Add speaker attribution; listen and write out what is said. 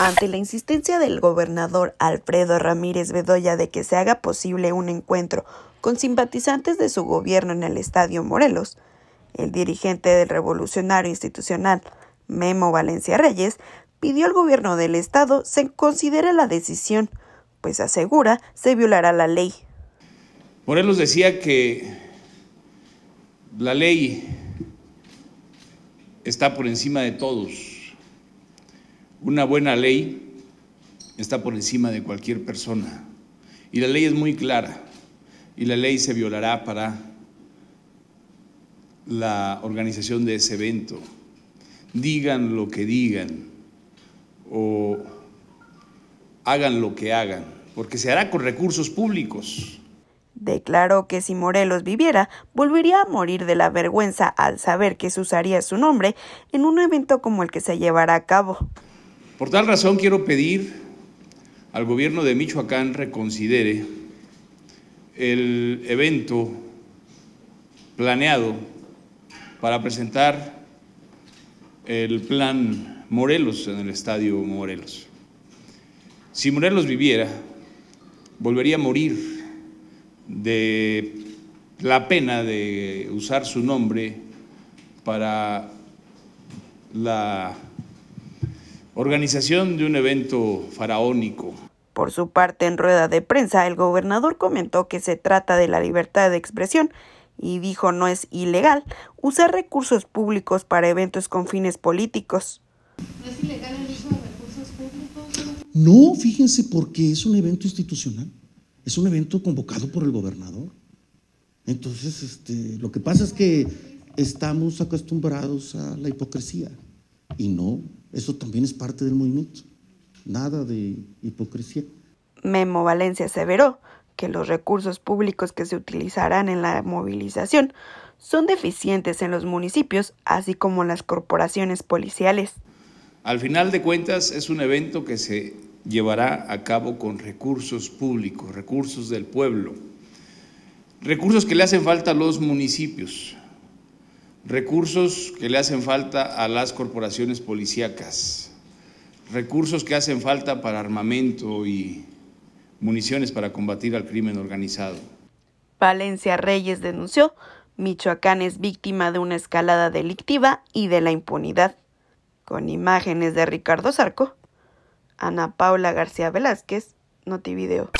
Speaker 1: Ante la insistencia del gobernador Alfredo Ramírez Bedoya de que se haga posible un encuentro con simpatizantes de su gobierno en el Estadio Morelos, el dirigente del revolucionario institucional Memo Valencia Reyes pidió al gobierno del Estado se considere la decisión, pues asegura se violará la ley.
Speaker 2: Morelos decía que la ley está por encima de todos una buena ley está por encima de cualquier persona. Y la ley es muy clara. Y la ley se violará para la organización de ese evento. Digan lo que digan
Speaker 1: o hagan lo que hagan, porque se hará con recursos públicos. Declaró que si Morelos viviera, volvería a morir de la vergüenza al saber que se usaría su nombre en un evento como el que se llevará a cabo.
Speaker 2: Por tal razón quiero pedir al gobierno de Michoacán reconsidere el evento planeado para presentar el plan Morelos en el estadio Morelos. Si Morelos viviera, volvería a morir de la pena de usar su nombre para la
Speaker 1: organización de un evento faraónico. Por su parte, en rueda de prensa, el gobernador comentó que se trata de la libertad de expresión y dijo no es ilegal usar recursos públicos para eventos con fines políticos. ¿No es ilegal el uso de
Speaker 2: recursos públicos? No, fíjense, porque es un evento institucional, es un evento convocado por el gobernador. Entonces, este, lo que pasa es que estamos acostumbrados a la hipocresía y no, eso también es parte del movimiento. Nada de hipocresía.
Speaker 1: Memo Valencia aseveró que los recursos públicos que se utilizarán en la movilización son deficientes en los municipios, así como en las corporaciones policiales.
Speaker 2: Al final de cuentas, es un evento que se llevará a cabo con recursos públicos, recursos del pueblo, recursos que le hacen falta a los municipios recursos que le hacen falta a las corporaciones policíacas, recursos que hacen falta para armamento y municiones para
Speaker 1: combatir al crimen organizado. Valencia Reyes denunció, Michoacán es víctima de una escalada delictiva y de la impunidad. Con imágenes de Ricardo Zarco, Ana Paula García Velázquez, Notivideo.